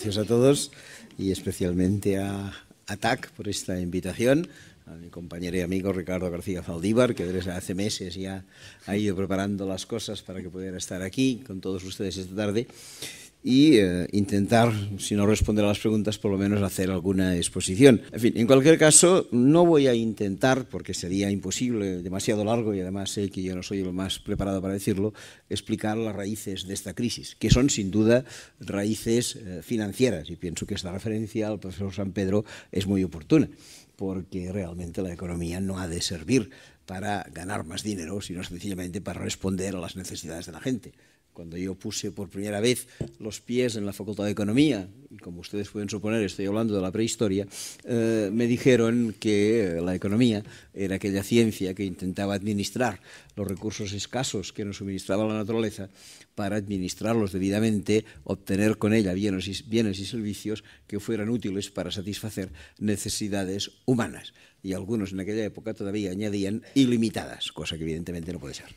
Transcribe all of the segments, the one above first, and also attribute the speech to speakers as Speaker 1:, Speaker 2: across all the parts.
Speaker 1: gracias a todos y especialmente a ATAC por esta invitación, a mi compañero y amigo Ricardo García Faldívar, que desde hace meses ya ha ido preparando las cosas para que pudiera estar aquí con todos ustedes esta tarde y eh, intentar, si no responder a las preguntas, por lo menos hacer alguna exposición. En cualquier caso, no voy a intentar, porque sería imposible, demasiado largo, y además sé que yo no soy el más preparado para decirlo, explicar las raíces de esta crisis, que son sin duda raíces eh, financieras, y pienso que esta referencia al profesor San Pedro es muy oportuna, porque realmente la economía no ha de servir para ganar más dinero, sino sencillamente para responder a las necesidades de la gente. Cuando yo puse por primera vez los pies en la Facultad de Economía, y como ustedes pueden suponer, estoy hablando de la prehistoria, eh, me dijeron que eh, la economía era aquella ciencia que intentaba administrar los recursos escasos que nos suministraba la naturaleza para administrarlos debidamente, obtener con ella bienes y, bienes y servicios que fueran útiles para satisfacer necesidades humanas. Y algunos en aquella época todavía añadían ilimitadas, cosa que evidentemente no puede ser.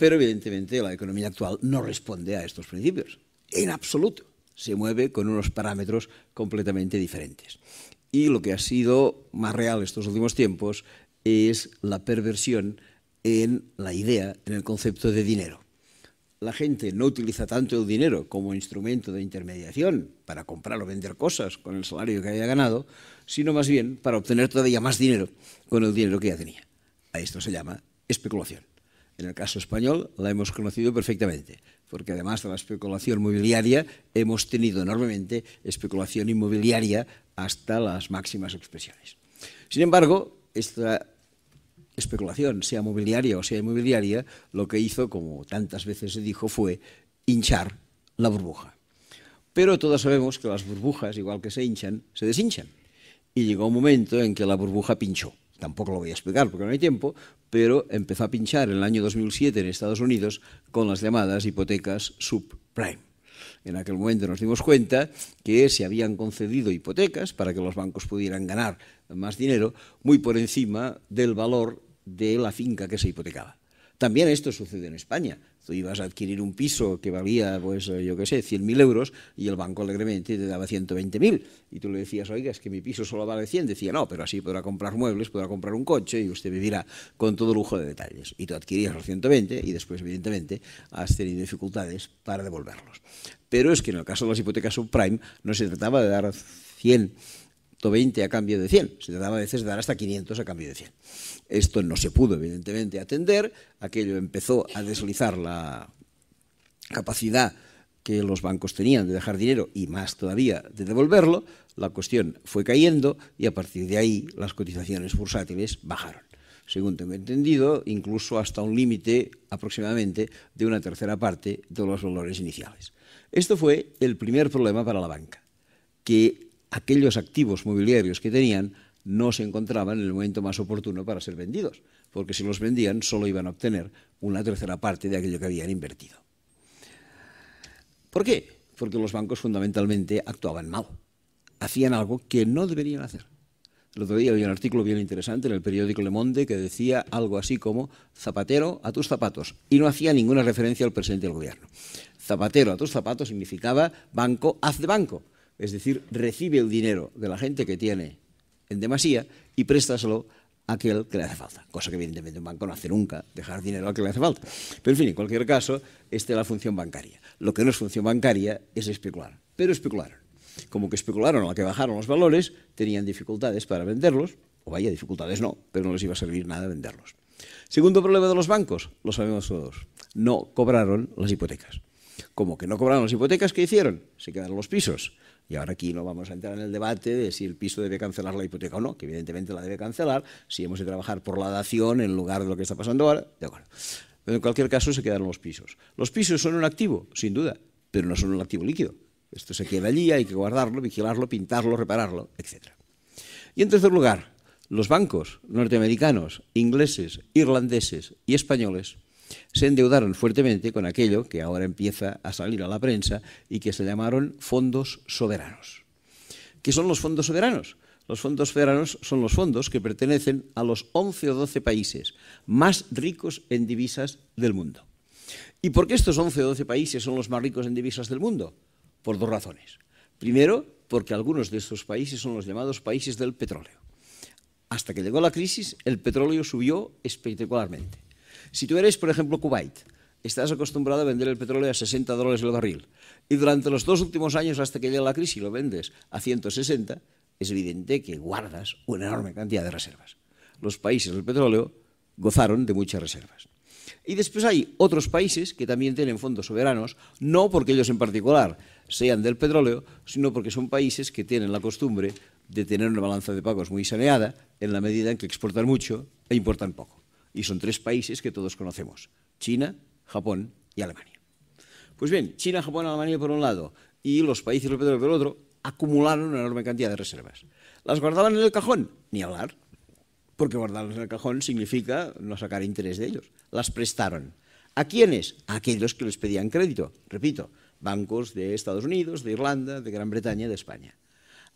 Speaker 1: Pero evidentemente la economía actual no responde a estos principios, en absoluto. Se mueve con unos parámetros completamente diferentes. Y lo que ha sido más real estos últimos tiempos es la perversión en la idea, en el concepto de dinero. La gente no utiliza tanto el dinero como instrumento de intermediación para comprar o vender cosas con el salario que haya ganado, sino más bien para obtener todavía más dinero con el dinero que ya tenía. A esto se llama especulación. En el caso español la hemos conocido perfectamente, porque además de la especulación mobiliaria hemos tenido enormemente especulación inmobiliaria hasta las máximas expresiones. Sin embargo, esta especulación, sea mobiliaria o sea inmobiliaria, lo que hizo, como tantas veces se dijo, fue hinchar la burbuja. Pero todos sabemos que las burbujas, igual que se hinchan, se deshinchan. Y llegó un momento en que la burbuja pinchó tampoco lo voy a explicar porque no hay tiempo, pero empezó a pinchar en el año 2007 en Estados Unidos con las llamadas hipotecas subprime. En aquel momento nos dimos cuenta que se habían concedido hipotecas para que los bancos pudieran ganar más dinero muy por encima del valor de la finca que se hipotecaba. También esto sucede en España. Tú ibas a adquirir un piso que valía, pues eh, yo qué sé, 100.000 euros y el banco alegremente te daba 120.000. Y tú le decías, oiga, es que mi piso solo vale 100. Decía, no, pero así podrá comprar muebles, podrá comprar un coche y usted vivirá con todo lujo de detalles. Y tú adquirías los 120 y después, evidentemente, has tenido dificultades para devolverlos. Pero es que en el caso de las hipotecas subprime no se trataba de dar 100 120 a cambio de 100. Se trataba a veces de dar hasta 500 a cambio de 100. Esto no se pudo, evidentemente, atender. Aquello empezó a deslizar la capacidad que los bancos tenían de dejar dinero y más todavía de devolverlo. La cuestión fue cayendo y a partir de ahí las cotizaciones bursátiles bajaron según tengo entendido, incluso hasta un límite aproximadamente de una tercera parte de los valores iniciales. Esto fue el primer problema para la banca, que aquellos activos mobiliarios que tenían no se encontraban en el momento más oportuno para ser vendidos, porque si los vendían solo iban a obtener una tercera parte de aquello que habían invertido. ¿Por qué? Porque los bancos fundamentalmente actuaban mal, hacían algo que no deberían hacer. El otro día había un artículo bien interesante en el periódico Le Monde que decía algo así como Zapatero a tus zapatos y no hacía ninguna referencia al presidente del gobierno. Zapatero a tus zapatos significaba banco, haz de banco es decir, recibe el dinero de la gente que tiene en demasía y préstaselo a aquel que le hace falta, cosa que evidentemente un banco no hace nunca, dejar dinero al que le hace falta. Pero en fin, en cualquier caso, esta es la función bancaria. Lo que no es función bancaria es especular, pero especularon. Como que especularon a la que bajaron los valores, tenían dificultades para venderlos, o vaya, dificultades no, pero no les iba a servir nada venderlos. Segundo problema de los bancos, lo sabemos todos, no cobraron las hipotecas. Como que no cobraron las hipotecas, ¿qué hicieron? Se quedaron los pisos y ahora aquí no vamos a entrar en el debate de si el piso debe cancelar la hipoteca o no, que evidentemente la debe cancelar, si hemos de trabajar por la dación en lugar de lo que está pasando ahora. De acuerdo. Pero en cualquier caso se quedaron los pisos. Los pisos son un activo, sin duda, pero no son un activo líquido. Esto se queda allí, hay que guardarlo, vigilarlo, pintarlo, repararlo, etc. Y en tercer lugar, los bancos norteamericanos, ingleses, irlandeses y españoles se endeudaron fuertemente con aquello que ahora empieza a salir a la prensa y que se llamaron fondos soberanos. ¿Qué son los fondos soberanos? Los fondos soberanos son los fondos que pertenecen a los 11 o 12 países más ricos en divisas del mundo. ¿Y por qué estos 11 o 12 países son los más ricos en divisas del mundo? Por dos razones. Primero, porque algunos de estos países son los llamados países del petróleo. Hasta que llegó la crisis, el petróleo subió espectacularmente. Si tú eres, por ejemplo, Kuwait, estás acostumbrado a vender el petróleo a 60 dólares el barril y durante los dos últimos años hasta que llega la crisis lo vendes a 160, es evidente que guardas una enorme cantidad de reservas. Los países del petróleo gozaron de muchas reservas. Y después hay otros países que también tienen fondos soberanos, no porque ellos en particular sean del petróleo, sino porque son países que tienen la costumbre de tener una balanza de pagos muy saneada en la medida en que exportan mucho e importan poco y son tres países que todos conocemos, China, Japón y Alemania. Pues bien, China, Japón, Alemania por un lado y los países del por otro acumularon una enorme cantidad de reservas. ¿Las guardaban en el cajón? Ni hablar, porque guardarlas en el cajón significa no sacar interés de ellos. Las prestaron. ¿A quiénes? A aquellos que les pedían crédito. Repito, bancos de Estados Unidos, de Irlanda, de Gran Bretaña, de España.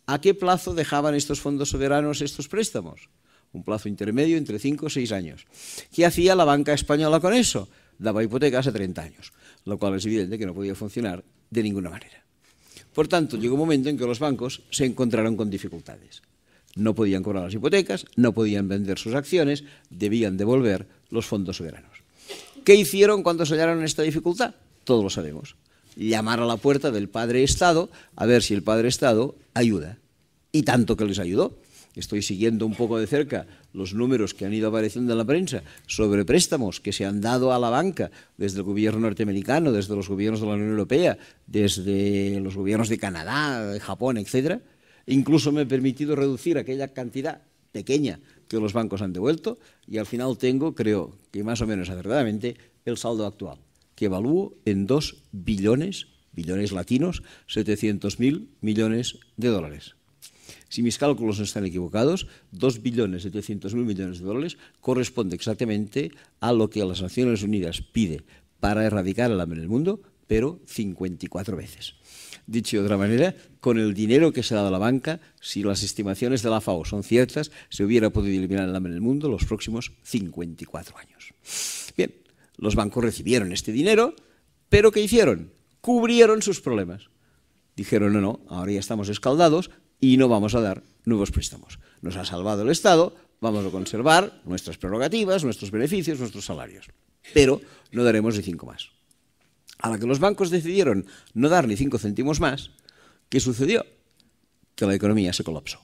Speaker 1: ¿A qué plazo dejaban estos fondos soberanos estos préstamos? un plazo intermedio entre 5 o 6 años. ¿Qué hacía la banca española con eso? Daba hipotecas a 30 años, lo cual es evidente que no podía funcionar de ninguna manera. Por tanto, llegó un momento en que los bancos se encontraron con dificultades. No podían cobrar las hipotecas, no podían vender sus acciones, debían devolver los fondos soberanos. ¿Qué hicieron cuando se hallaron esta dificultad? Todos lo sabemos. Llamar a la puerta del padre Estado a ver si el padre Estado ayuda. Y tanto que les ayudó estoy siguiendo un poco de cerca los números que han ido apareciendo en la prensa sobre préstamos que se han dado a la banca desde el gobierno norteamericano, desde los gobiernos de la Unión Europea, desde los gobiernos de Canadá, de Japón, etc. Incluso me he permitido reducir aquella cantidad pequeña que los bancos han devuelto y al final tengo, creo que más o menos acertadamente, el saldo actual, que evalúo en 2 billones, billones latinos, 700.000 millones de dólares si mis cálculos no están equivocados, 2 billones de 300 mil millones de dólares corresponde exactamente a lo que las Naciones Unidas pide para erradicar el hambre en el mundo, pero 54 veces. Dicho de otra manera, con el dinero que se ha dado a la banca, si las estimaciones de la FAO son ciertas, se hubiera podido eliminar el hambre en el mundo los próximos 54 años. Bien, los bancos recibieron este dinero, pero ¿qué hicieron? Cubrieron sus problemas. Dijeron, no, no, ahora ya estamos escaldados, y no vamos a dar nuevos préstamos. Nos ha salvado el Estado, vamos a conservar nuestras prerrogativas, nuestros beneficios, nuestros salarios, pero no daremos ni cinco más. A la que los bancos decidieron no dar ni cinco céntimos más, ¿qué sucedió? Que la economía se colapsó.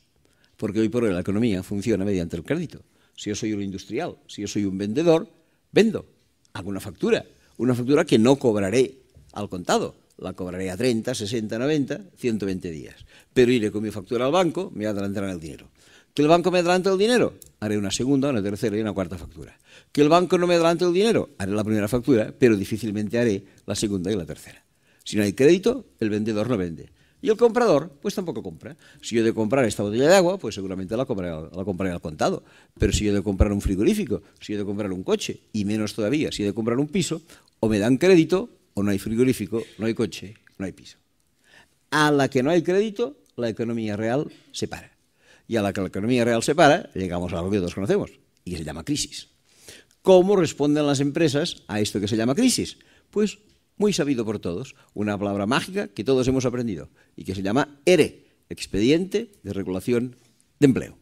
Speaker 1: Porque hoy por hoy la economía funciona mediante el crédito. Si yo soy un industrial, si yo soy un vendedor, vendo, hago una factura, una factura que no cobraré al contado, la cobraré a 30, 60, 90, 120 días. Pero iré con mi factura al banco, me adelantarán el dinero. ¿Que el banco me adelante el dinero? Haré una segunda, una tercera y una cuarta factura. ¿Que el banco no me adelante el dinero? Haré la primera factura, pero difícilmente haré la segunda y la tercera. Si no hay crédito, el vendedor no vende. Y el comprador, pues tampoco compra. Si yo he de comprar esta botella de agua, pues seguramente la compraré, al contado. Pero si yo he de comprar un frigorífico, si yo he de comprar un coche, y menos todavía, si yo de comprar un piso, o me dan crédito no hay frigorífico, no hay coche, no hay piso. A la que no hay crédito, la economía real se para. Y a la que la economía real se para, llegamos a lo que todos conocemos, y se llama crisis. ¿Cómo responden las empresas a esto que se llama crisis? Pues muy sabido por todos, una palabra mágica que todos hemos aprendido y que se llama ERE, Expediente de Regulación de Empleo.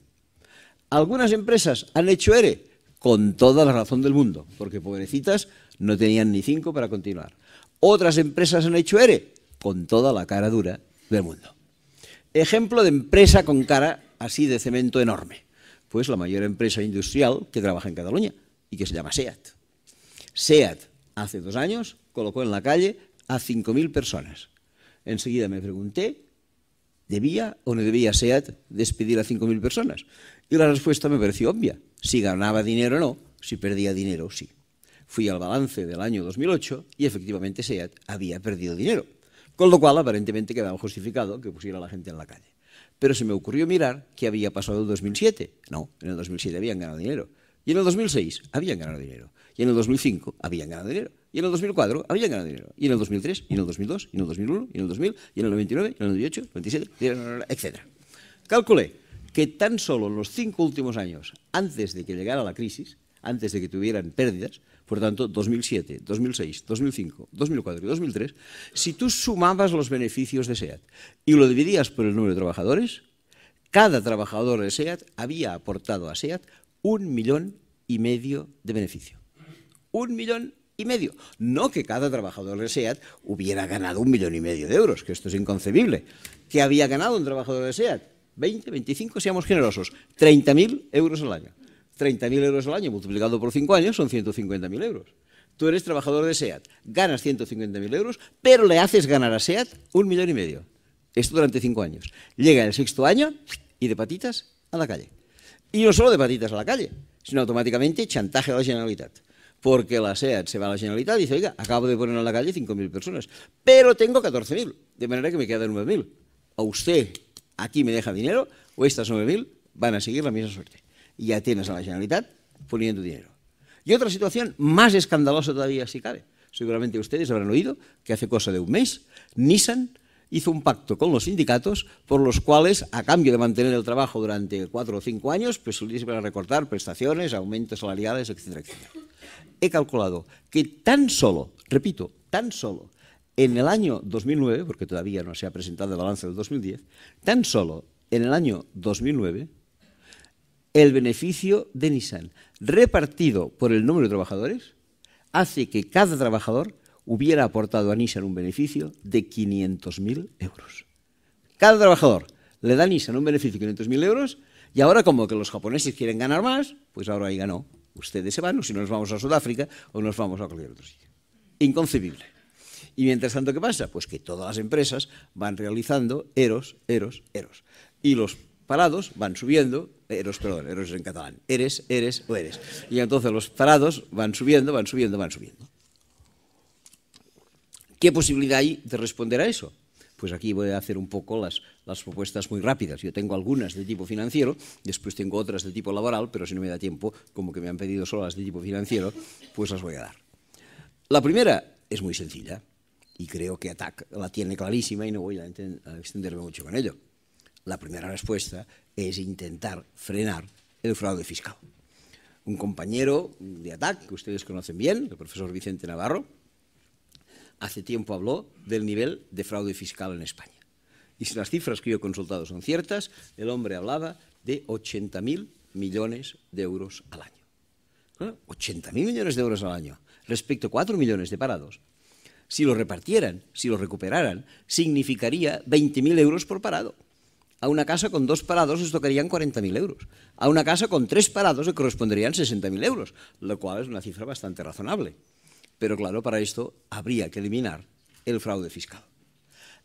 Speaker 1: Algunas empresas han hecho ERE con toda la razón del mundo, porque pobrecitas no tenían ni cinco para continuar. Otras empresas han hecho ERE con toda la cara dura del mundo. Ejemplo de empresa con cara así de cemento enorme. Pues la mayor empresa industrial que trabaja en Cataluña y que se llama SEAT. SEAT hace dos años colocó en la calle a 5.000 personas. Enseguida me pregunté, ¿debía o no debía SEAT despedir a 5.000 personas? Y la respuesta me pareció obvia. Si ganaba dinero, o no. Si perdía dinero, sí. Fui al balance del año 2008 y efectivamente SEAT había perdido dinero, con lo cual aparentemente quedaba justificado que pusiera a la gente en la calle. Pero se me ocurrió mirar qué había pasado en 2007. No, en el 2007 habían ganado dinero. Y en el 2006 habían ganado dinero. Y en el 2005 habían ganado dinero. Y en el 2004 habían ganado dinero. Y en el 2003, y en el 2002, y en el 2001, y en el 2000, y en el 99, y en el 98, 97, etc. Calculé que tan solo los cinco últimos años, antes de que llegara la crisis, antes de que tuvieran pérdidas, por tanto, 2007, 2006, 2005, 2004 y 2003, si tú sumabas los beneficios de SEAT y lo dividías por el número de trabajadores, cada trabajador de SEAT había aportado a SEAT un millón y medio de beneficio. Un millón y medio. No que cada trabajador de SEAT hubiera ganado un millón y medio de euros, que esto es inconcebible. ¿Qué había ganado un trabajador de SEAT? 20, 25, seamos generosos, 30.000 euros al año. 30.000 euros al año multiplicado por 5 años son 150.000 euros. Tú eres trabajador de SEAT, ganas 150.000 euros, pero le haces ganar a SEAT un millón y medio. Esto durante 5 años. Llega el sexto año y de patitas a la calle. Y no solo de patitas a la calle, sino automáticamente chantaje a la Generalitat. Porque la SEAT se va a la Generalitat y dice, oiga, acabo de poner a la calle 5.000 personas, pero tengo 14.000, de manera que me quedan 9.000. O usted aquí me deja dinero o estas 9.000 van a seguir la misma suerte y ya tienes a la Generalitat poniendo dinero. Y otra situación más escandalosa todavía, si cabe. Seguramente ustedes habrán oído que hace cosa de un mes Nissan hizo un pacto con los sindicatos por los cuales, a cambio de mantener el trabajo durante cuatro o cinco años, pues a recortar prestaciones, aumentos salariales, etcétera, He calculado que tan solo, repito, tan solo en el año 2009, porque todavía no se ha presentado el balance del 2010, tan solo en el año 2009 el beneficio de Nissan repartido por el número de trabajadores hace que cada trabajador hubiera aportado a Nissan un beneficio de 500.000 euros. Cada trabajador le da a Nissan un beneficio de 500.000 euros y ahora como que los japoneses quieren ganar más, pues ahora ahí ganó. Ustedes se van o si no nos vamos a Sudáfrica o nos vamos a cualquier otro sitio. Inconcebible. Y mientras tanto, ¿qué pasa? Pues que todas las empresas van realizando eros, eros, eros. Y los parados van subiendo, eros, eh, perdón, eros en catalán, eres, eres o eres. Y entonces los parados van subiendo, van subiendo, van subiendo. ¿Qué posibilidad hay de responder a eso? Pues aquí voy a hacer un poco las, las propuestas muy rápidas. Yo tengo algunas de tipo financiero, después tengo otras de tipo laboral, pero si no me da tiempo, como que me han pedido solo las de tipo financiero, pues las voy a dar. La primera es muy sencilla y creo que ATAC la tiene clarísima y no voy a extenderme mucho con ello. La primera respuesta es intentar frenar el fraude fiscal. Un compañero de ATAC, que ustedes conocen bien, el profesor Vicente Navarro, hace tiempo habló del nivel de fraude fiscal en España. Y si las cifras que yo he consultado son ciertas, el hombre hablaba de 80.000 millones de euros al año. 80.000 millones de euros al año respecto a 4 millones de parados. Si lo repartieran, si lo recuperaran, significaría 20.000 euros por parado. A una casa con dos parados les tocarían 40.000 euros. A una casa con tres parados le corresponderían 60.000 euros, lo cual es una cifra bastante razonable. Pero claro, para esto habría que eliminar el fraude fiscal.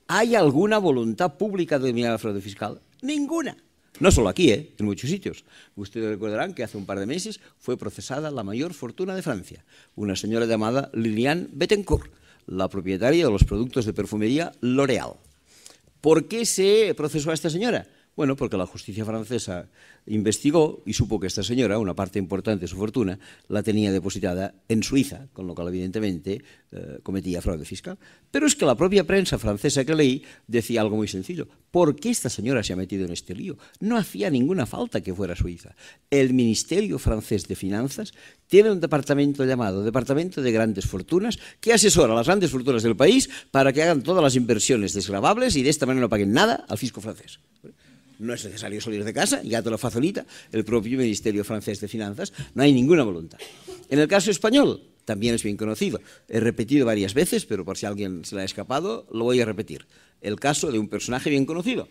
Speaker 1: ¿Hay alguna voluntad pública de eliminar el fraude fiscal? Ninguna. No solo aquí, ¿eh? en muchos sitios. Ustedes recordarán que hace un par de meses fue procesada la mayor fortuna de Francia, una señora llamada Liliane Bettencourt, la propietaria de los productos de perfumería L'Oréal. ¿Por qué se procesó a esta señora? Bueno, porque la justicia francesa investigó y supo que esta señora, una parte importante de su fortuna, la tenía depositada en Suiza, con lo cual evidentemente eh, cometía fraude fiscal. Pero es que la propia prensa francesa que leí decía algo muy sencillo. ¿Por qué esta señora se ha metido en este lío? No hacía ninguna falta que fuera Suiza. El Ministerio francés de Finanzas tiene un departamento llamado Departamento de Grandes Fortunas que asesora a las grandes fortunas del país para que hagan todas las inversiones desgravables y de esta manera no paguen nada al fisco francés. No es necesario salir de casa, ya te lo facilita el propio Ministerio francés de Finanzas. No hay ninguna voluntad. En el caso español, también es bien conocido. He repetido varias veces, pero por si alguien se le ha escapado, lo voy a repetir. El caso de un personaje bien conocido.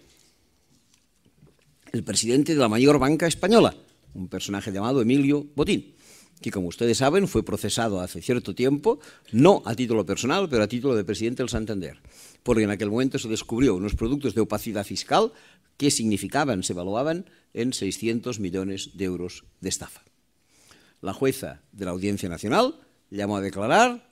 Speaker 1: El presidente de la mayor banca española, un personaje llamado Emilio Botín, que como ustedes saben fue procesado hace cierto tiempo, no a título personal, pero a título de presidente del Santander, porque en aquel momento se descubrió unos productos de opacidad fiscal que significaban, se evaluaban en 600 millones de euros de estafa. La jueza de la Audiencia Nacional llamó a declarar,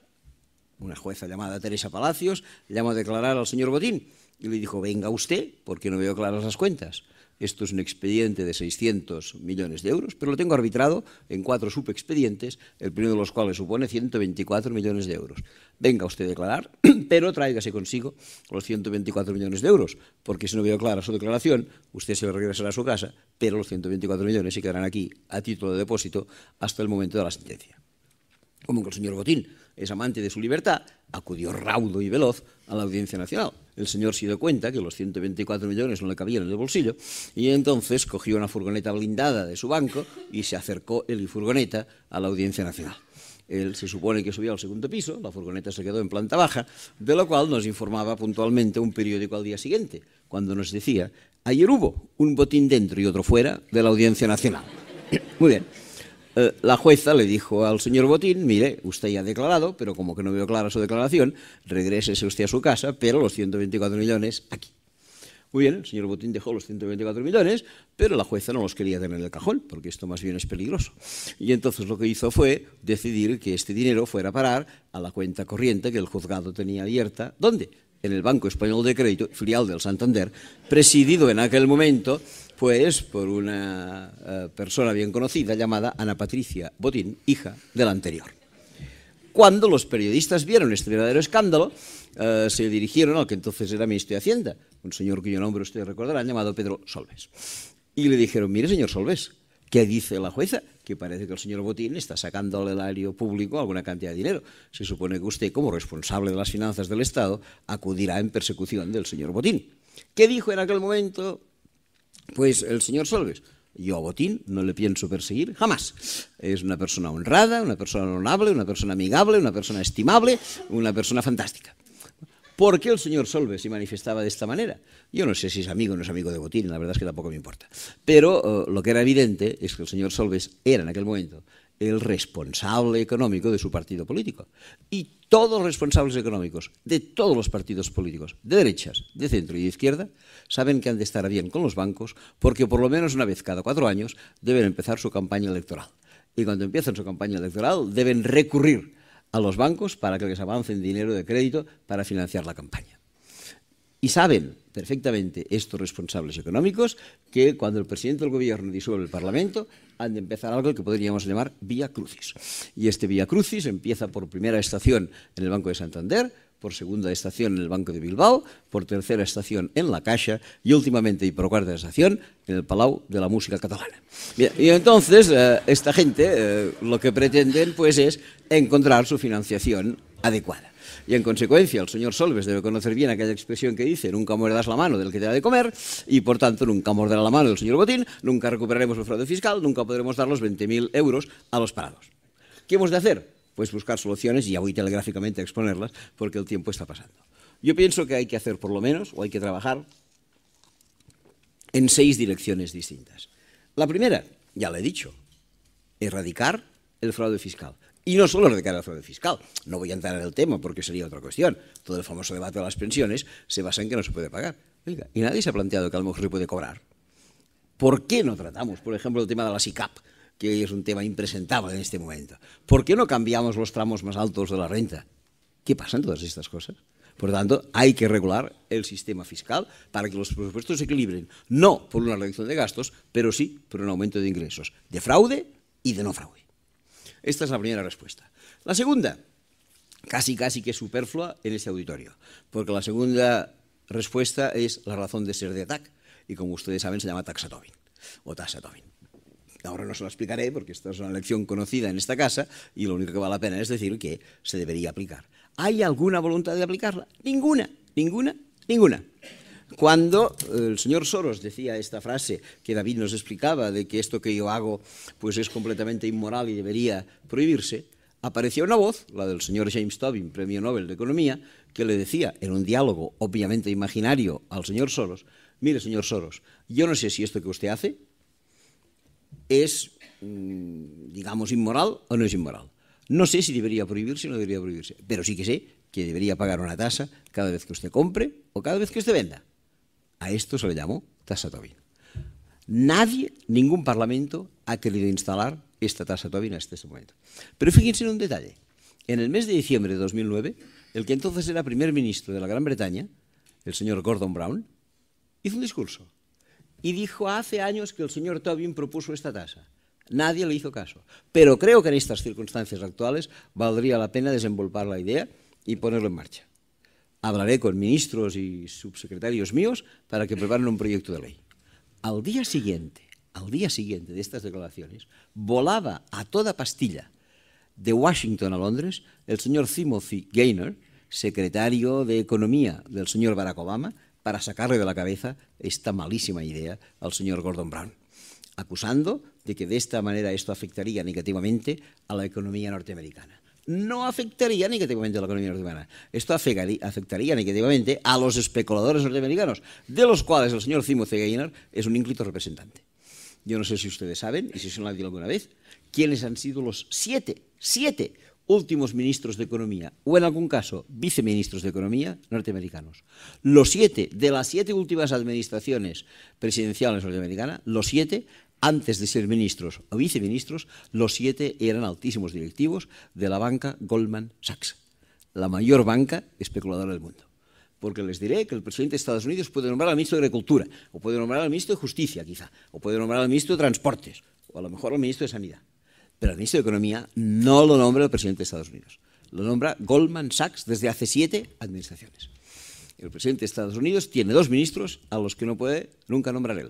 Speaker 1: una jueza llamada Teresa Palacios, llamó a declarar al señor Botín y le dijo, venga usted, porque no veo claras las cuentas. Esto es un expediente de 600 millones de euros, pero lo tengo arbitrado en cuatro subexpedientes, el primero de los cuales supone 124 millones de euros. Venga usted a declarar, pero tráigase consigo los 124 millones de euros, porque si no veo clara su declaración, usted se va a su casa, pero los 124 millones se quedarán aquí a título de depósito hasta el momento de la sentencia. Como el señor Botín es amante de su libertad, acudió raudo y veloz a la Audiencia Nacional. El señor se dio cuenta que los 124 millones no le cabían en el bolsillo y entonces cogió una furgoneta blindada de su banco y se acercó el y furgoneta a la Audiencia Nacional. Él se supone que subió al segundo piso, la furgoneta se quedó en planta baja, de lo cual nos informaba puntualmente un periódico al día siguiente, cuando nos decía, ayer hubo un botín dentro y otro fuera de la Audiencia Nacional. Muy bien. Eh, la jueza le dijo al señor Botín, mire, usted ya ha declarado, pero como que no veo clara su declaración, regrésese usted a su casa, pero los 124 millones aquí. Muy bien, el señor Botín dejó los 124 millones, pero la jueza no los quería tener en el cajón, porque esto más bien es peligroso. Y entonces lo que hizo fue decidir que este dinero fuera a parar a la cuenta corriente que el juzgado tenía abierta. ¿Dónde? En el Banco Español de Crédito, filial del Santander, presidido en aquel momento pues por una eh, persona bien conocida llamada Ana Patricia Botín, hija del anterior. Cuando los periodistas vieron este verdadero escándalo, eh, se dirigieron al que entonces era ministro de Hacienda, un señor cuyo nombre ustedes recordarán, llamado Pedro Solves. Y le dijeron, mire señor Solves, ¿qué dice la jueza? Que parece que el señor Botín está sacando al erario público alguna cantidad de dinero. Se supone que usted, como responsable de las finanzas del Estado, acudirá en persecución del señor Botín. ¿Qué dijo en aquel momento pues el señor Solves. Yo a Botín no le pienso perseguir jamás. Es una persona honrada, una persona honorable, una persona amigable, una persona estimable, una persona fantástica. ¿Por qué el señor Solves se manifestaba de esta manera? Yo no sé si es amigo o no es amigo de Botín, la verdad es que tampoco me importa. Pero eh, lo que era evidente es que el señor Solves era en aquel momento el responsable económico de su partido político. Y todos los responsables económicos de todos los partidos políticos, de derechas, de centro y de izquierda, saben que han de estar bien con los bancos porque por lo menos una vez cada cuatro años deben empezar su campaña electoral. Y cuando empiezan su campaña electoral deben recurrir a los bancos para que les avancen dinero de crédito para financiar la campaña. Y saben perfectamente estos responsables económicos que cuando el presidente del gobierno disuelve el Parlamento han de empezar algo que podríamos llamar vía crucis. Y este vía crucis empieza por primera estación en el Banco de Santander, por segunda estación en el Banco de Bilbao, por tercera estación en La Caixa y últimamente y por cuarta estación en el Palau de la Música Catalana. y entonces eh, esta gente eh, lo que pretenden pues es encontrar su financiación adecuada. Y en consecuencia, el señor Solves debe conocer bien aquella expresión que dice, nunca muerdas la mano del que te da de comer, y por tanto nunca morderá la mano del señor Botín, nunca recuperaremos el fraude fiscal, nunca podremos dar los 20.000 euros a los parados. ¿Qué hemos de hacer? Pues buscar soluciones, y ya voy telegráficamente a exponerlas, porque el tiempo está pasando. Yo pienso que hay que hacer por lo menos, o hay que trabajar, en seis direcciones distintas. La primera, ya lo he dicho, erradicar el fraude fiscal. Y no solo de cara al fraude fiscal. No voy a entrar en el tema porque sería otra cuestión. Todo el famoso debate de las pensiones se basa en que no se puede pagar. y nadie se ha planteado que a lo mejor se puede cobrar. ¿Por qué no tratamos, por ejemplo, el tema de la SICAP, que es un tema impresentable en este momento? ¿Por qué no cambiamos los tramos más altos de la renta? ¿Qué pasa en todas estas cosas? Por tanto, hay que regular el sistema fiscal para que los presupuestos se equilibren, no por una reducción de gastos, pero sí por un aumento de ingresos, de fraude y de no fraude. Esta es la primera respuesta. La segunda, casi casi que superflua en este auditorio, porque la segunda respuesta es la razón de ser de TAC, y como ustedes saben se llama taxatobin o taxatobin. Ahora no se lo explicaré porque esta es una lección conocida en esta casa y lo único que vale la pena es decir que se debería aplicar. ¿Hay alguna voluntad de aplicarla? Ninguna, ninguna, ninguna. Cuando eh, el señor Soros decía esta frase que David nos explicaba de que esto que yo hago pues es completamente inmoral y debería prohibirse, apareció una voz, la del señor James Tobin, premio Nobel de Economía, que le decía en un diálogo obviamente imaginario al señor Soros, mire señor Soros, yo no sé si esto que usted hace es, mm, digamos, inmoral o no es inmoral. No sé si debería prohibirse o no debería prohibirse, pero sí que sé que debería pagar una tasa cada vez que usted compre o cada vez que usted venda. A esto se le llamó tasa Tobin. Nadie, ningún parlamento ha querido instalar esta tasa Tobin hasta este momento. Pero fíjense en un detalle. En el mes de diciembre de 2009, el que entonces era primer ministro de la Gran Bretaña, el señor Gordon Brown, hizo un discurso y dijo hace años que el señor Tobin propuso esta tasa. Nadie le hizo caso. Pero creo que en estas circunstancias actuales valdría la pena desenvolver la idea y ponerlo en marcha hablaré con ministros y subsecretarios míos para que preparen un proyecto de ley. Al día siguiente, al día siguiente de estas declaraciones, volaba a toda pastilla de Washington a Londres el señor Timothy Gaynor, secretario de Economía del señor Barack Obama, para sacarle de la cabeza esta malísima idea al señor Gordon Brown, acusando de que de esta manera esto afectaría negativamente a la economía norteamericana no afectaría negativamente a la economía norteamericana. Esto afectaría negativamente a los especuladores norteamericanos, de los cuales el señor Zimo C. es un ínclito representante. Yo no sé si ustedes saben, y si se lo han dicho alguna vez, quiénes han sido los siete, siete últimos ministros de Economía, o en algún caso viceministros de Economía norteamericanos. Los siete de las siete últimas administraciones presidenciales norteamericanas, los siete antes de ser ministros o viceministros, los siete eran altísimos directivos de la banca Goldman Sachs, la mayor banca especuladora del mundo. Porque les diré que el presidente de Estados Unidos puede nombrar al ministro de Agricultura, o puede nombrar al ministro de Justicia, quizá, o puede nombrar al ministro de Transportes, o a lo mejor al ministro de Sanidad. Pero el ministro de Economía no lo nombra el presidente de Estados Unidos. Lo nombra Goldman Sachs desde hace siete administraciones. El presidente de Estados Unidos tiene dos ministros a los que no puede nunca nombrar él.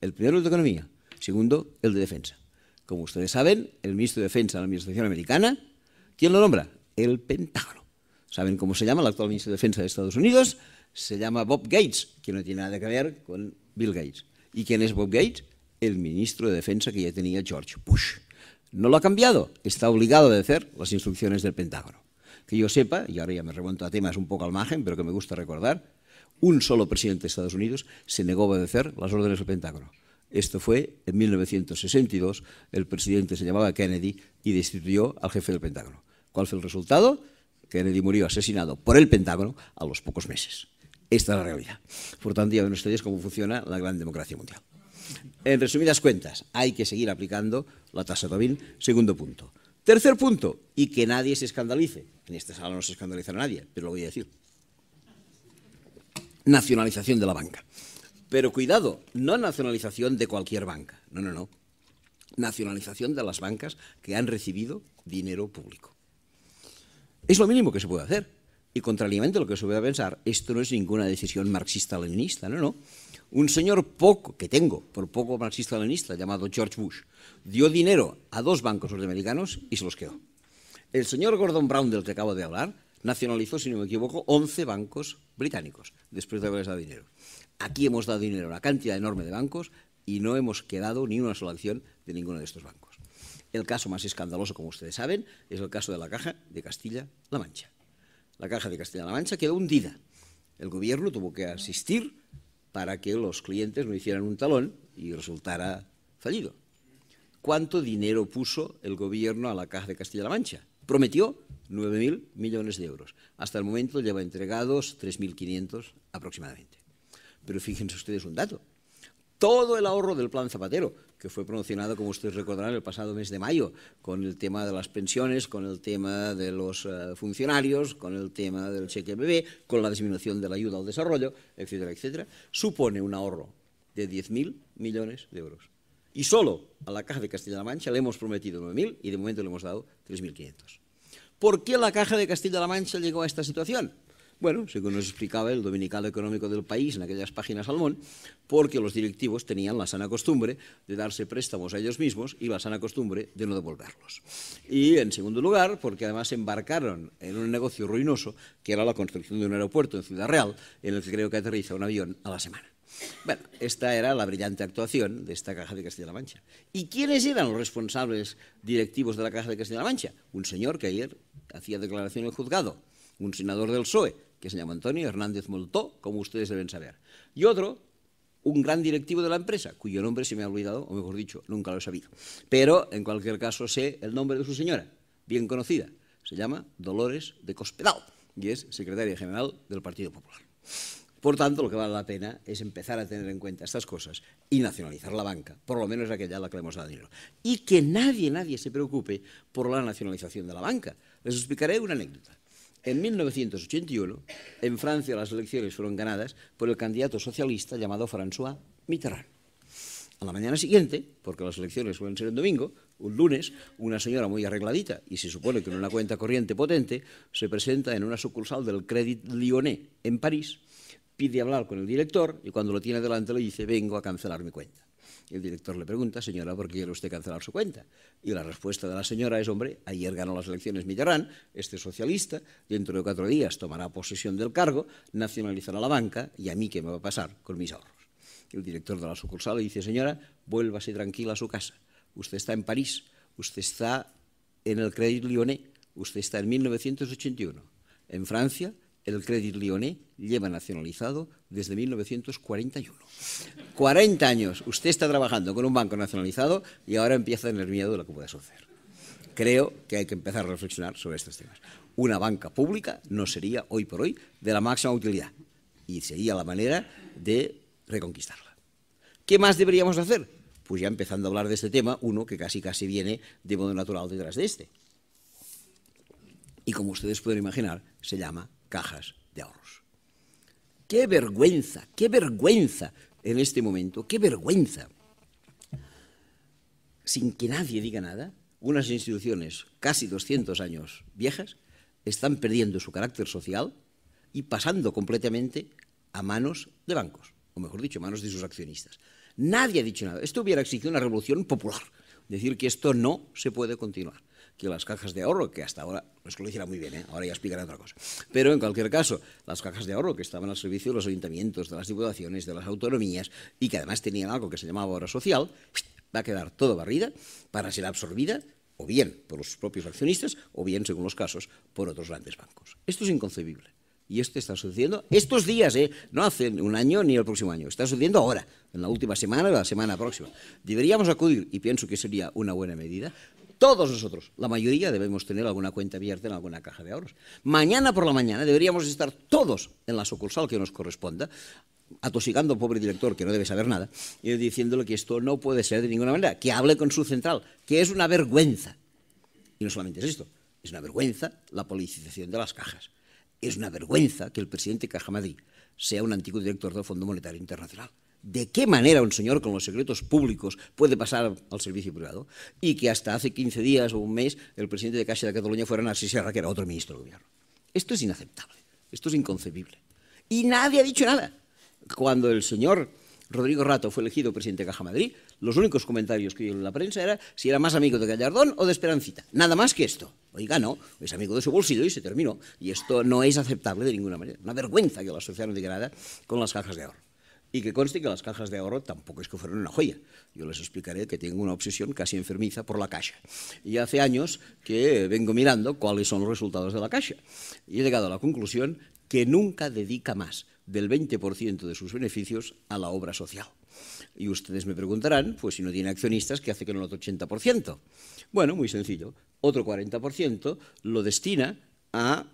Speaker 1: El primero es de Economía, Segundo, el de defensa. Como ustedes saben, el ministro de Defensa de la Administración americana, ¿quién lo nombra? El Pentágono. ¿Saben cómo se llama el actual ministro de Defensa de Estados Unidos? Se llama Bob Gates, que no tiene nada que ver con Bill Gates. ¿Y quién es Bob Gates? El ministro de Defensa que ya tenía George Bush. No lo ha cambiado, está obligado a obedecer las instrucciones del Pentágono. Que yo sepa, y ahora ya me remonto a temas un poco al margen, pero que me gusta recordar, un solo presidente de Estados Unidos se negó a obedecer las órdenes del Pentágono. Esto fue en 1962, el presidente se llamaba Kennedy y destituyó al jefe del Pentágono. ¿Cuál fue el resultado? Kennedy murió asesinado por el Pentágono a los pocos meses. Esta es la realidad. Por tanto, ya ven ustedes cómo funciona la gran democracia mundial. En resumidas cuentas, hay que seguir aplicando la tasa Tobin, segundo punto. Tercer punto, y que nadie se escandalice. En esta sala no se escandalizará nadie, pero lo voy a decir. Nacionalización de la banca. Pero cuidado, no nacionalización de cualquier banca, no, no, no. Nacionalización de las bancas que han recibido dinero público. Es lo mínimo que se puede hacer. Y contrariamente a lo que se puede pensar, esto no es ninguna decisión marxista-leninista, no, no. Un señor poco, que tengo, por poco marxista-leninista, llamado George Bush, dio dinero a dos bancos norteamericanos y se los quedó. El señor Gordon Brown, del que acabo de hablar, nacionalizó, si no me equivoco, 11 bancos británicos, después de haberles dado dinero. Aquí hemos dado dinero a una cantidad enorme de bancos y no hemos quedado ni una sola acción de ninguno de estos bancos. El caso más escandaloso, como ustedes saben, es el caso de la Caja de Castilla-La Mancha. La Caja de Castilla-La Mancha quedó hundida. El gobierno tuvo que asistir para que los clientes no hicieran un talón y resultara fallido. ¿Cuánto dinero puso el gobierno a la Caja de Castilla-La Mancha? Prometió 9.000 millones de euros. Hasta el momento lleva entregados 3.500 aproximadamente. Pero fíjense ustedes un dato. Todo el ahorro del plan Zapatero, que fue promocionado, como ustedes recordarán, el pasado mes de mayo, con el tema de las pensiones, con el tema de los eh, funcionarios, con el tema del cheque bebé, con la disminución de la ayuda al desarrollo, etcétera, etcétera, supone un ahorro de 10.000 millones de euros. Y solo a la Caja de Castilla-La Mancha le hemos prometido 9.000 y de momento le hemos dado 3.500. ¿Por qué la Caja de Castilla-La Mancha llegó a esta situación? Bueno, según nos explicaba el dominicano económico del país en aquellas páginas Salmón, porque los directivos tenían la sana costumbre de darse préstamos a ellos mismos y la sana costumbre de no devolverlos. Y en segundo lugar, porque además embarcaron en un negocio ruinoso, que era la construcción de un aeropuerto en Ciudad Real, en el que creo que aterriza un avión a la semana. Bueno, esta era la brillante actuación de esta Caja de Castilla-La Mancha. ¿Y quiénes eran los responsables directivos de la Caja de Castilla-La Mancha? Un señor que ayer hacía declaración en el juzgado, un senador del PSOE, que se llama Antonio Hernández Moltó, como ustedes deben saber. Y otro, un gran directivo de la empresa, cuyo nombre se me ha olvidado, o mejor dicho, nunca lo he sabido. Pero, en cualquier caso, sé el nombre de su señora, bien conocida. Se llama Dolores de Cospedal y es secretaria general del Partido Popular. Por tanto, lo que vale la pena es empezar a tener en cuenta estas cosas y nacionalizar la banca, por lo menos aquella a la que le hemos dado dinero. Y que nadie, nadie se preocupe por la nacionalización de la banca. Les explicaré una anécdota. En 1981, en Francia las elecciones fueron ganadas por el candidato socialista llamado François Mitterrand. A la mañana siguiente, porque las elecciones suelen ser el domingo, un lunes, una señora muy arregladita y se supone que en una cuenta corriente potente, se presenta en una sucursal del Crédit Lyonnais en París, pide hablar con el director y cuando lo tiene delante le dice, vengo a cancelar mi cuenta el director le pregunta, señora, ¿por qué quiere usted cancelar su cuenta? Y la respuesta de la señora es, hombre, ayer ganó las elecciones Mitterrand, este socialista, dentro de cuatro días tomará posesión del cargo, nacionalizará la banca y a mí qué me va a pasar con mis ahorros. el director de la sucursal le dice, señora, vuélvase tranquila a su casa. Usted está en París, usted está en el Crédit Lyonnais, usted está en 1981. En Francia el Crédit Lyonnais lleva nacionalizado desde 1941. 40 años. Usted está trabajando con un banco nacionalizado y ahora empieza a tener miedo de lo que pueda suceder. Creo que hay que empezar a reflexionar sobre estos temas. Una banca pública no sería hoy por hoy de la máxima utilidad y sería la manera de reconquistarla. ¿Qué más deberíamos hacer? Pues ya empezando a hablar de este tema, uno que casi casi viene de modo natural detrás de este. Y como ustedes pueden imaginar, se llama cajas de ahorros. Qué vergüenza, qué vergüenza en este momento, qué vergüenza. Sin que nadie diga nada, unas instituciones casi 200 años viejas están perdiendo su carácter social y pasando completamente a manos de bancos, o mejor dicho, a manos de sus accionistas. Nadie ha dicho nada. Esto hubiera exigido una revolución popular, decir que esto no se puede continuar que las cajas de ahorro, que hasta ahora, no es que lo hiciera muy bien, ¿eh? ahora ya explicaré otra cosa, pero en cualquier caso, las cajas de ahorro que estaban al servicio de los ayuntamientos, de las diputaciones, de las autonomías y que además tenían algo que se llamaba hora social, va a quedar todo barrida para ser absorbida o bien por los propios accionistas o bien, según los casos, por otros grandes bancos. Esto es inconcebible. Y esto está sucediendo estos días, ¿eh? no hace un año ni el próximo año, está sucediendo ahora, en la última semana o la semana próxima. Deberíamos acudir, y pienso que sería una buena medida, todos nosotros, la mayoría debemos tener alguna cuenta abierta en alguna caja de ahorros. Mañana por la mañana deberíamos estar todos en la sucursal que nos corresponda, atosigando al pobre director que no debe saber nada, y diciéndole que esto no puede ser de ninguna manera, que hable con su central, que es una vergüenza. Y no solamente es esto, es una vergüenza la politización de las cajas. Es una vergüenza que el presidente Caja Madrid sea un antiguo director del Fondo Monetario Internacional de qué manera un señor con los secretos públicos puede pasar al servicio privado y que hasta hace 15 días o un mes el presidente de Caja de Cataluña fuera Narcís Serra, que era otro ministro de gobierno. Esto es inaceptable, esto es inconcebible. Y nadie ha dicho nada. Cuando el señor Rodrigo Rato fue elegido presidente de Caja Madrid, los únicos comentarios que dio en la prensa era si era más amigo de Gallardón o de Esperancita. Nada más que esto. Oiga, no, es amigo de su bolsillo y se terminó. Y esto no es aceptable de ninguna manera. Una vergüenza que lo no de nada con las cajas de ahorro. Y que conste que las cajas de ahorro tampoco es que fueran una joya. Yo les explicaré que tengo una obsesión casi enfermiza por la caja. Y hace años que vengo mirando cuáles son los resultados de la caja. Y he llegado a la conclusión que nunca dedica más del 20% de sus beneficios a la obra social. Y ustedes me preguntarán, pues si no tiene accionistas, ¿qué hace con el otro 80%? Bueno, muy sencillo. Otro 40% lo destina a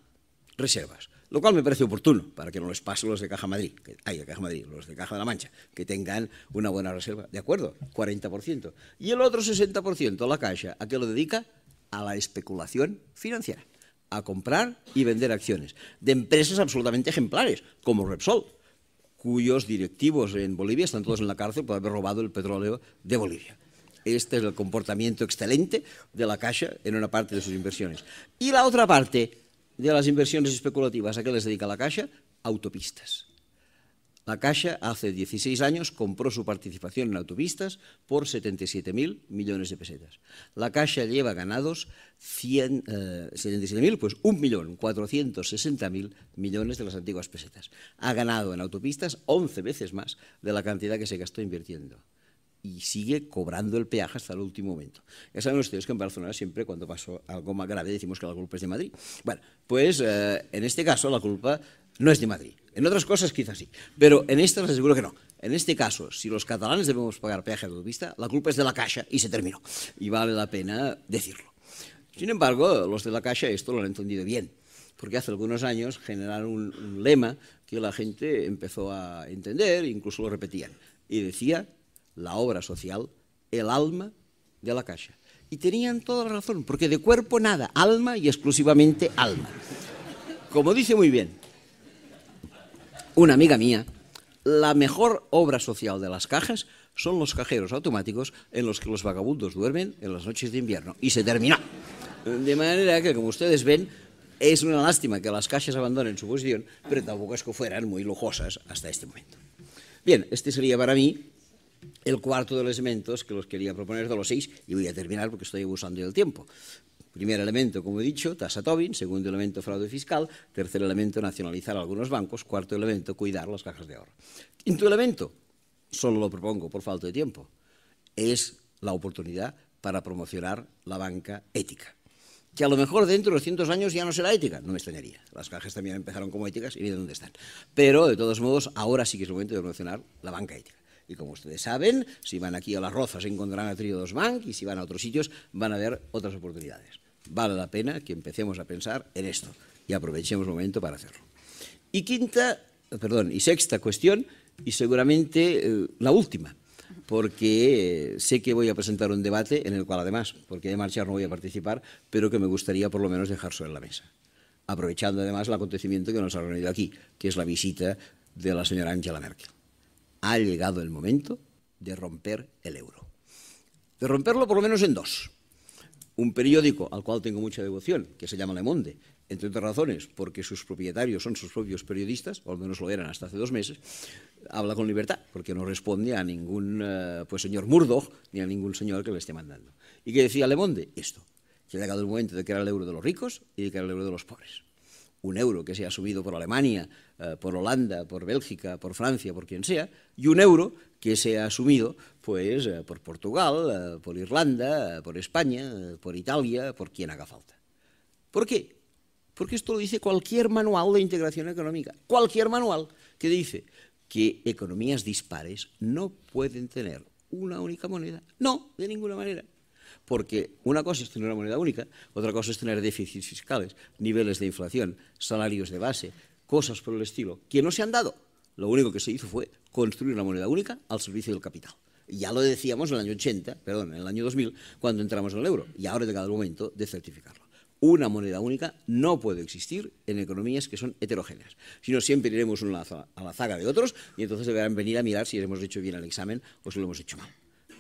Speaker 1: reservas lo cual me parece oportuno para que no les pase los de Caja Madrid, que, Caja Madrid, los de Caja de la Mancha, que tengan una buena reserva, ¿de acuerdo? 40%. Y el otro 60% la Caixa, ¿a que lo dedica? A la especulación financiera, a comprar y vender acciones de empresas absolutamente ejemplares, como Repsol, cuyos directivos en Bolivia están todos en la cárcel por haber robado el petróleo de Bolivia. Este es el comportamiento excelente de la Caixa en una parte de sus inversiones. Y la otra parte de las inversiones especulativas, ¿a qué les dedica la Caixa? Autopistas. La Caixa hace 16 años compró su participación en autopistas por 77.000 millones de pesetas. La Caixa lleva ganados eh, pues 1.460.000 millones de las antiguas pesetas. Ha ganado en autopistas 11 veces más de la cantidad que se gastó invirtiendo y sigue cobrando el peaje hasta el último momento. Ya saben ustedes que en Barcelona siempre cuando pasó algo más grave decimos que la culpa es de Madrid. Bueno, pues eh, en este caso la culpa no es de Madrid. En otras cosas quizás sí, pero en esta les aseguro que no. En este caso, si los catalanes debemos pagar peaje de autopista, la culpa es de la Caixa y se terminó. Y vale la pena decirlo. Sin embargo, los de la Caixa esto lo han entendido bien, porque hace algunos años generaron un, lema que la gente empezó a entender, e incluso lo repetían, y decía la obra social, el alma de la caja. Y tenían toda la razón, porque de cuerpo nada, alma y exclusivamente alma. Como dice muy bien una amiga mía, la mejor obra social de las cajas son los cajeros automáticos en los que los vagabundos duermen en las noches de invierno. Y se termina. De manera que, como ustedes ven, es una lástima que las cajas abandonen su posición, pero tampoco es que fueran muy lujosas hasta este momento. Bien, este sería para mí el cuarto de los elementos que los quería proponer de los seis, y voy a terminar porque estoy abusando del tiempo. Primer elemento, como he dicho, tasa Tobin. Segundo elemento, fraude fiscal. Tercer elemento, nacionalizar algunos bancos. Cuarto elemento, cuidar las cajas de ahorro. Quinto elemento, solo lo propongo por falta de tiempo, es la oportunidad para promocionar la banca ética que a lo mejor dentro de 200 años ya no será ética. No me extrañaría. Las cajas también empezaron como éticas y miren dónde están. Pero, de todos modos, ahora sí que es el momento de promocionar la banca ética. Y como ustedes saben, si van aquí a Las Rozas encontrarán a Tríodos Bank y si van a otros sitios van a ver otras oportunidades. Vale la pena que empecemos a pensar en esto y aprovechemos el momento para hacerlo. Y quinta, perdón, y sexta cuestión, y seguramente eh, la última, porque eh, sé que voy a presentar un debate en el cual además, porque de marchar no voy a participar, pero que me gustaría por lo menos dejar sobre la mesa, aprovechando además el acontecimiento que nos ha reunido aquí, que es la visita de la señora Angela Merkel ha llegado el momento de romper el euro. De romperlo por lo menos en dos. Un periódico al cual tengo mucha devoción, que se llama Le Monde, entre otras razones, porque sus propietarios son sus propios periodistas, o al menos lo eran hasta hace dos meses, habla con libertad, porque no responde a ningún eh, pues, señor Murdoch ni a ningún señor que le esté mandando. ¿Y qué decía Le Monde? Esto, que ha llegado el momento de crear el euro de los ricos y de crear el euro de los pobres un euro que sea asumido por Alemania, eh, por Holanda, por Bélgica, por Francia, por quien sea, y un euro que sea asumido pues, eh, por Portugal, eh, por Irlanda, por España, por Italia, por quien haga falta. ¿Por qué? Porque esto lo dice cualquier manual de integración económica, cualquier manual que dice que economías dispares no pueden tener una única moneda. No, de ninguna manera. Porque una cosa es tener una moneda única, otra cosa es tener déficits fiscales, niveles de inflación, salarios de base, cosas por el estilo, que no se han dado. Lo único que se hizo fue construir una moneda única al servicio del capital. Ya lo decíamos en el año 80, perdón, en el año 2000, cuando entramos en el euro. Y ahora llegado el momento de certificarlo. Una moneda única no puede existir en economías que son heterogéneas. Si no, siempre iremos a la zaga de otros y entonces deberán venir a mirar si hemos hecho bien el examen o si lo hemos hecho mal.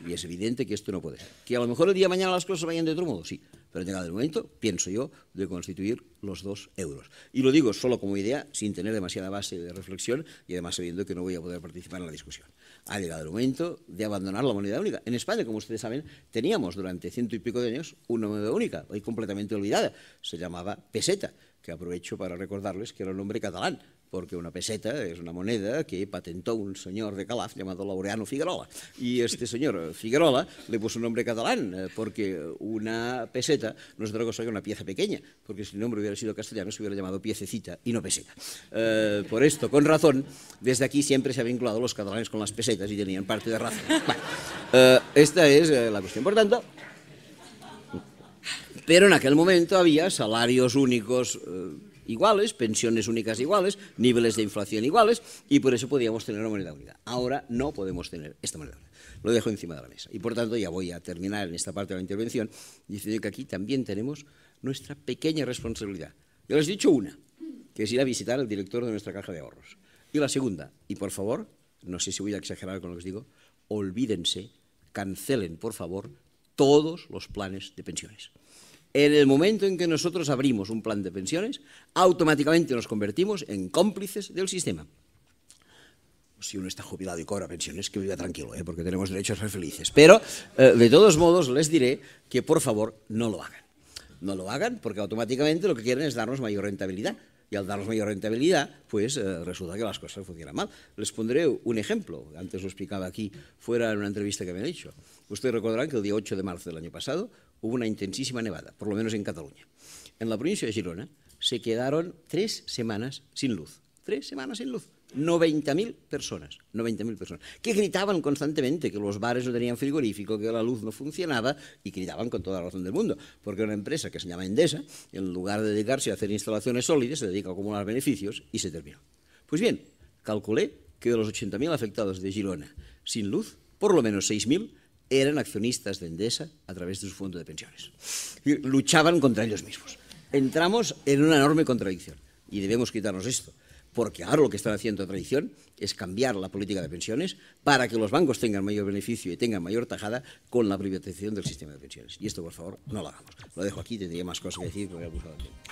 Speaker 1: Y es evidente que esto no puede ser. Que a lo mejor el día de mañana las cosas vayan de otro modo, sí. Pero ha llegado el momento, pienso yo, de constituir los dos euros. Y lo digo solo como idea, sin tener demasiada base de reflexión y además sabiendo que no voy a poder participar en la discusión. Ha llegado el momento de abandonar la moneda única. En España, como ustedes saben, teníamos durante ciento y pico de años una moneda única, hoy completamente olvidada. Se llamaba peseta, que aprovecho para recordarles que era un nombre catalán porque una peseta es una moneda que patentó un señor de Calaf llamado Laureano Figueroa. Y este señor Figueroa le puso un nombre catalán, eh, porque una peseta no es otra cosa que una pieza pequeña, porque si el nombre hubiera sido castellano se hubiera llamado piececita y no peseta. Eh, por esto, con razón, desde aquí siempre se ha vinculado los catalanes con las pesetas y tenían parte de razón. Eh, esta es la cuestión. Por tanto, pero en aquel momento había salarios únicos iguales, pensiones únicas iguales, niveles de inflación iguales, y por eso podíamos tener una moneda única. Ahora no podemos tener esta moneda única. Lo dejo encima de la mesa. Y por tanto, ya voy a terminar en esta parte de la intervención diciendo que aquí también tenemos nuestra pequeña responsabilidad. Yo les he dicho una, que es ir a visitar al director de nuestra caja de ahorros. Y la segunda, y por favor, no sé si voy a exagerar con lo que os digo, olvídense, cancelen, por favor, todos los planes de pensiones. En el momento en que nosotros abrimos un plan de pensiones, automáticamente nos convertimos en cómplices del sistema. Si uno está jubilado y cobra pensiones, que viva tranquilo, ¿eh? porque tenemos derecho a ser felices. Pero, eh, de todos modos, les diré que por favor no lo hagan. No lo hagan porque automáticamente lo que quieren es darnos mayor rentabilidad. Y al darnos mayor rentabilidad, pues eh, resulta que las cosas funcionan mal. Les pondré un ejemplo, antes lo explicaba aquí, fuera en una entrevista que me han hecho. Ustedes recordarán que el día 8 de marzo del año pasado, hubo una intensísima nevada, por lo menos en Cataluña. En la provincia de Girona se quedaron tres semanas sin luz. Tres semanas sin luz. 90.000 personas, 90.000 personas, que gritaban constantemente que los bares no tenían frigorífico, que la luz no funcionaba, y gritaban con toda la razón del mundo, porque una empresa que se llama Endesa, en lugar de dedicarse a hacer instalaciones sólidas, se dedica a acumular beneficios y se terminó. Pues bien, calculé que de los 80.000 afectados de Girona sin luz, por lo menos 6.000 eran accionistas de Endesa a través de su fondo de pensiones. Luchaban contra ellos mismos. Entramos en una enorme contradicción y debemos quitarnos esto, porque ahora lo que están haciendo a tradición es cambiar la política de pensiones para que los bancos tengan mayor beneficio y tengan mayor tajada con la privatización del sistema de pensiones. Y esto, por favor, no lo hagamos. Lo dejo aquí, tendría más cosas que decir, pero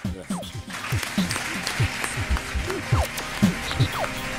Speaker 1: he tiempo.